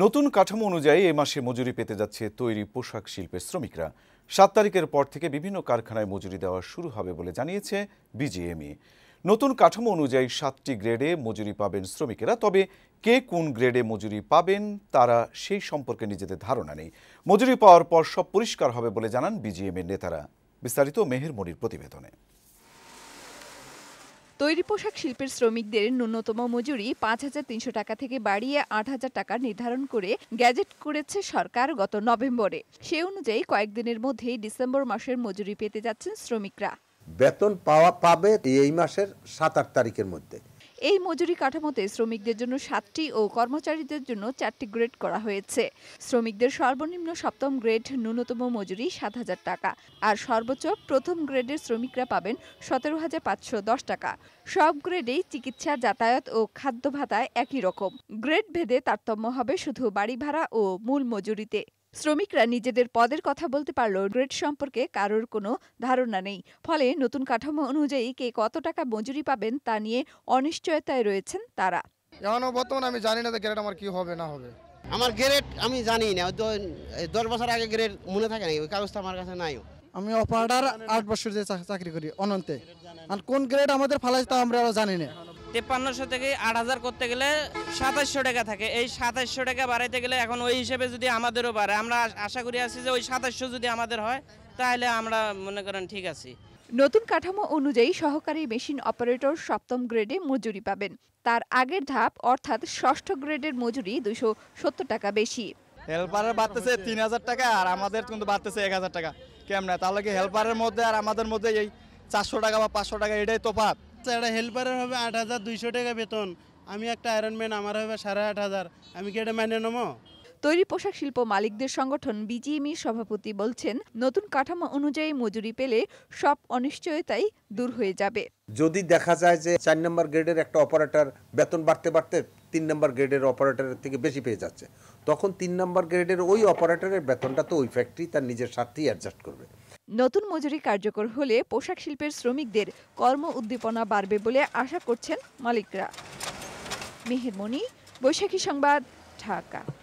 নতুন কাঠামো অনুযায়ী এ মাসে মজুরি পেতে যাচ্ছে তৈরি পোশাক শিল্পের শ্রমিকরা সাত তারিখের পর থেকে বিভিন্ন কারখানায় মজুরি দেওয়া শুরু হবে বলে জানিয়েছে বিজিএমই নতুন কাঠামো অনুযায়ী সাতটি গ্রেডে মজুরি পাবেন শ্রমিকেরা তবে কে কোন গ্রেডে মজুরি পাবেন তারা সেই সম্পর্কে নিজেদের ধারণা নেই মজুরি পাওয়ার পর সব পরিষ্কার হবে বলে জানান বিজিএমের নেতারা বিস্তারিত মেহের মনির প্রতিবেদনে তৈরি পোশাক শিল্পের শ্রমিকদের ন্যূনতম মজুরি পাঁচ হাজার তিনশো টাকা থেকে বাড়িয়ে আট হাজার টাকা নির্ধারণ করে গ্যাজেট করেছে সরকার গত নভেম্বরে সে অনুযায়ী কয়েকদিনের মধ্যেই ডিসেম্বর মাসের মজুরি পেতে যাচ্ছেন শ্রমিকরা বেতন পাওয়া পাবে এই মাসের সাত আট তারিখের মধ্যে এই মজুরি কাঠামোতে শ্রমিকদের জন্য সাতটি ও কর্মচারীদের জন্য চারটি গ্রেড করা হয়েছে শ্রমিকদের সর্বনিম্ন সপ্তম গ্রেড ন্যূনতম মজুরি সাত হাজার টাকা আর সর্বোচ্চ প্রথম গ্রেডের শ্রমিকরা পাবেন সতেরো হাজার পাঁচশো দশ টাকা সব গ্রেডেই চিকিৎসা যাতায়াত ও খাদ্য ভাতায় একই রকম গ্রেড ভেদে তারতম্য হবে শুধু বাড়ি ভাড়া ও মূল মজুরিতে শ্রমিকরা নিজেদের পদের কথা বলতে পারলেও গ্রেড সম্পর্কে কারোর কোনো ধারণা নেই ফলে নতুন কাঠামো অনুযায়ী কে কত টাকা মজুরি পাবেন তা নিয়ে অনিশ্চয়তায় রয়েছেন তারা এখনো বর্তমানে আমি জানি না গ্রেড আমার কি হবে না হবে আমার গ্রেড আমি জানি না দশ বছর আগে গ্রেড মনে থাকে না ওই কাগজটা আমার কাছে নাই আমি অপারেটার আট বছর যে চাকরি করি অনন্তে আর কোন গ্রেড আমাদের ফালাইছে তা আমরা জানি না তেপান্নশো থেকে আট হাজার করতে গেলে সাতাশশো টাকা থাকে এই সাতাশশো টাকা বাড়াইতে গেলে এখন ওই হিসেবে যদি আমাদেরও বাড়ে আমরা আশা করি আছি যে ওই সাতাশশো যদি আমাদের হয় তাহলে আমরা মনে করেন ঠিক আছি নতুন কাঠামো অনুযায়ী সহকারী মেশিন অপারেটর সপ্তম গ্রেডে মজুরি পাবেন তার আগের ধাপ অর্থাৎ ষষ্ঠ গ্রেডের মজুরি দুশো সত্তর টাকা বেশি হেল্পারের বাড়তেছে তিন হাজার টাকা আর আমাদের কিন্তু বাড়তেছে এক হাজার টাকা কেমন তাহলে কি হেল্পারের মধ্যে আর আমাদের মধ্যে এই চারশো টাকা বা পাঁচশো টাকা এটাই তোফাত আচ্ছা, একটা হেল্পারের হবে আট হাজার দুইশো টাকা বেতন আমি একটা আয়রনম্যান আমার হবে সাড়ে আট হাজার আমি কি এটা মানে নেবো তৈরি পোশাক শিল্প মালিকদের সংগঠন বিজিএমির সভাপতি বলছেন নতুন কাঠামো অনুযায়ী মজুরি পেলে সব অনিশ্চয়তাই দূর হয়ে যাবে যদি দেখা যায় যে চার নম্বর গ্রেডের একটা অপারেটর বেতন বাড়তে বাড়তে তিন নম্বর গ্রেডের অপারেটরের থেকে বেশি পেয়ে যাচ্ছে তখন তিন নম্বর গ্রেডের ওই অপারেটরের বেতনটা তো ওই ফ্যাক্টরি তার নিজের স্বার্থেই অ্যাডজাস্ট করবে নতুন মজুরি কার্যকর হলে পোশাক শিল্পের শ্রমিকদের কর্ম উদ্দীপনা বাড়বে বলে আশা করছেন মালিকরা মণি বৈশাখী সংবাদ ঢাকা